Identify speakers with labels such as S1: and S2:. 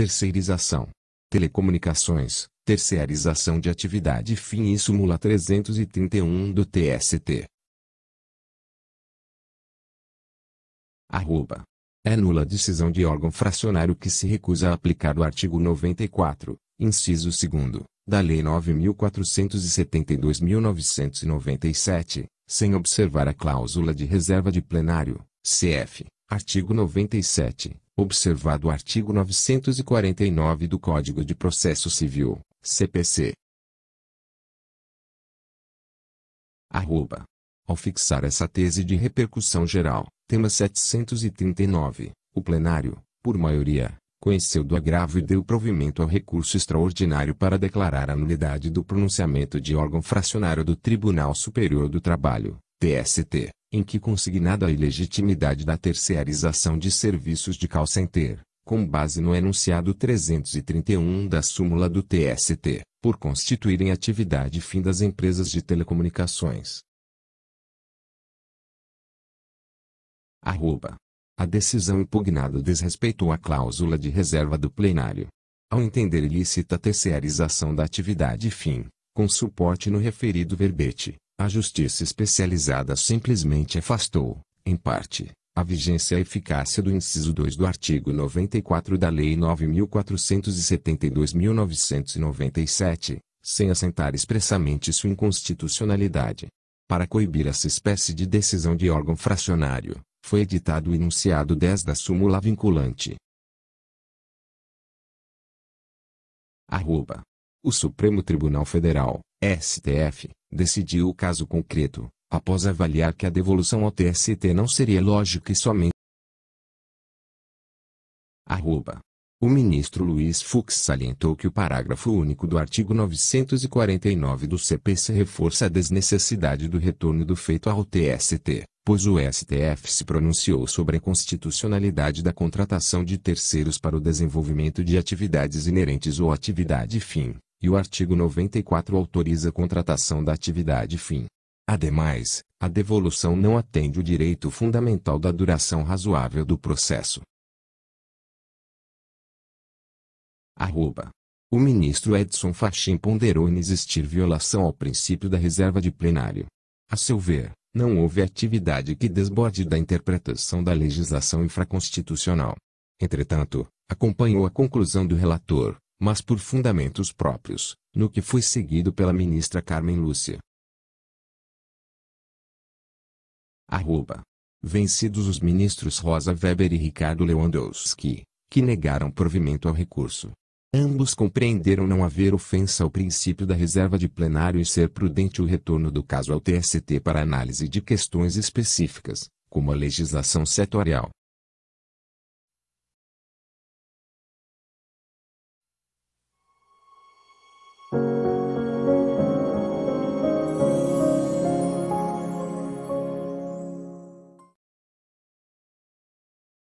S1: terceirização, telecomunicações, terceirização de atividade fim e súmula 331 do TST. Arroba. É nula a decisão de órgão fracionário que se recusa a aplicar o artigo
S2: 94, inciso 2, da Lei 9.472.997, sem observar a cláusula de reserva de plenário, CF,
S1: artigo 97, observado o artigo 949 do Código de Processo Civil, CPC. Arroba. Ao fixar essa tese de repercussão geral, tema
S2: 739, o plenário, por maioria, conheceu do agravo e deu provimento ao recurso extraordinário para declarar a nulidade do pronunciamento de órgão fracionário do Tribunal Superior do Trabalho, TST, em que consignada a ilegitimidade da terceirização de serviços de call center, com base no enunciado 331
S1: da súmula do TST, por constituírem atividade fim das empresas de telecomunicações. Arroba. A decisão impugnada desrespeitou a cláusula de reserva do plenário. Ao
S2: entender ilícita a terceirização da atividade fim, com suporte no referido verbete, a justiça especializada simplesmente afastou, em parte, a vigência e eficácia do inciso 2 do artigo 94 da Lei 9472-1997, sem assentar expressamente sua inconstitucionalidade.
S1: Para coibir essa espécie de decisão de órgão fracionário, foi editado o enunciado 10 da súmula vinculante. Arroba. O Supremo Tribunal Federal, STF, decidiu o caso concreto, após avaliar que a devolução ao TST não seria lógica e somente. Arroba. O ministro Luiz Fux salientou que o parágrafo único do artigo 949 do CPC reforça a
S2: desnecessidade do retorno do feito ao TST, pois o STF se pronunciou sobre a constitucionalidade da contratação de terceiros para o desenvolvimento de atividades inerentes ou atividade fim, e o artigo 94 autoriza a contratação da atividade
S1: fim. Ademais, a devolução não atende o direito fundamental da duração razoável do processo. Arroba. O ministro Edson Fachin ponderou inexistir violação ao princípio da reserva de
S2: plenário. A seu ver, não houve atividade que desborde da interpretação da legislação infraconstitucional. Entretanto, acompanhou a conclusão do relator,
S1: mas por fundamentos próprios, no que foi seguido pela ministra Carmen Lúcia. Arroba. Vencidos os ministros Rosa Weber e Ricardo Lewandowski, que negaram provimento ao recurso. Ambos
S2: compreenderam não haver ofensa ao princípio da reserva de plenário e ser prudente o retorno do
S1: caso ao TST para análise de questões específicas, como a legislação setorial.